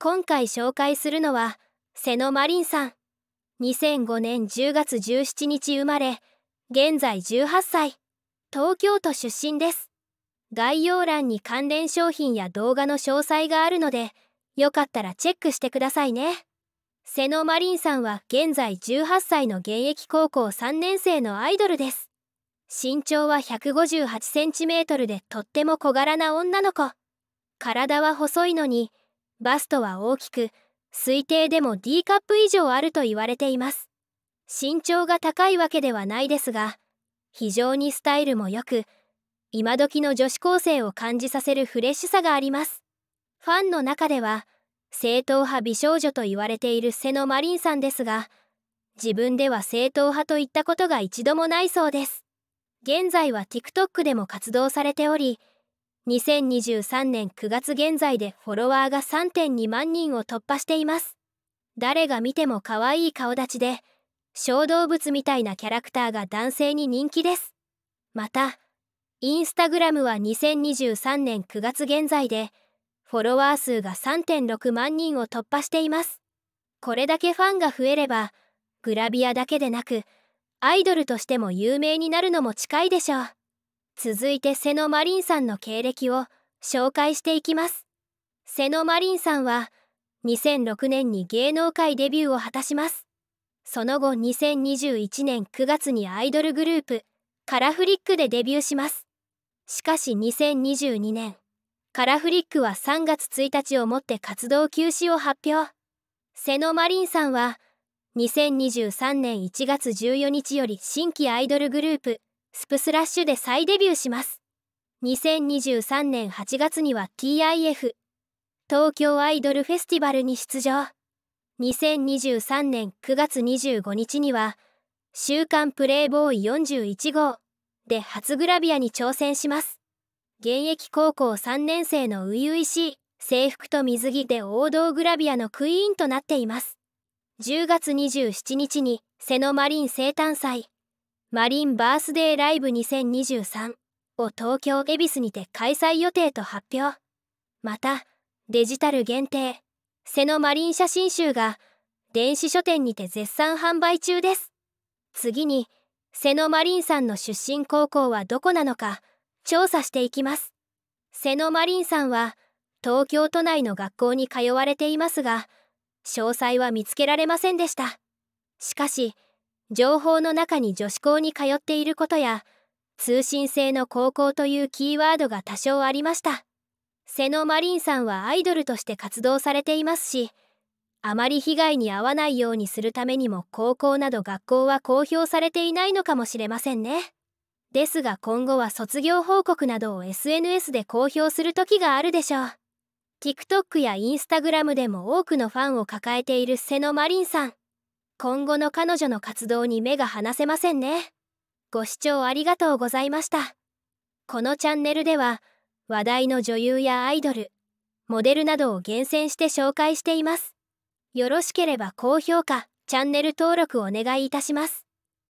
今回紹介するのは瀬野マリンさん2005年10月17日生まれ現在18歳東京都出身です概要欄に関連商品や動画の詳細があるのでよかったらチェックしてくださいね瀬野マリンさんは現在18歳の現役高校3年生のアイドルです身長は 158cm でとっても小柄な女の子体は細いのにバストは大きく推定でも D カップ以上あると言われています身長が高いわけではないですが非常にスタイルも良く今時の女子高生を感じさせるフレッシュさがありますファンの中では正統派美少女と言われている瀬野マリンさんですが自分では正統派といったことが一度もないそうです現在は TikTok でも活動されており2023年9月現在でフォロワーが3.2万人を突破しています誰が見ても可愛い顔立ちで小動物みたいなキャラクターが男性に人気ですまたインスタグラムは2023年9月現在でフォロワー数が3.6万人を突破していますこれだけファンが増えればグラビアだけでなくアイドルとしても有名になるのも近いでしょう続いて瀬野マリンさんの経歴を紹介していきます瀬野マリンさんは2006年に芸能界デビューを果たしますその後2021年9月にアイドルグループカラフリックでデビューしますしかし2022年カラフリックは3月1日をもって活動休止を発表瀬野マリンさんは2023年1月14日より新規アイドルグループスプスラッシュで再デビューします2023年8月には TIF 東京アイドルフェスティバルに出場2023年9月25日には「週刊プレイボーイ41号」で初グラビアに挑戦します現役高校3年生の初々しい制服と水着で王道グラビアのクイーンとなっています10月27日に瀬野マリン生誕祭マリンバースデーライブ2023を東京恵比寿にて開催予定と発表。また、デジタル限定、瀬野マリン写真集が電子書店にて絶賛販売中です。次に、瀬野マリンさんの出身高校はどこなのか調査していきます。瀬野マリンさんは東京都内の学校に通われていますが、詳細は見つけられませんでした。しかし、情報の中に女子校に通っていることや通信制の高校というキーワードが多少ありました瀬野マリンさんはアイドルとして活動されていますしあまり被害に遭わないようにするためにも高校など学校は公表されていないのかもしれませんねですが今後は卒業報告などを SNS で公表する時があるでしょう TikTok や Instagram でも多くのファンを抱えている瀬野マリンさん今後の彼女の活動に目が離せませんね。ご視聴ありがとうございました。このチャンネルでは話題の女優やアイドル、モデルなどを厳選して紹介しています。よろしければ高評価、チャンネル登録お願いいたします。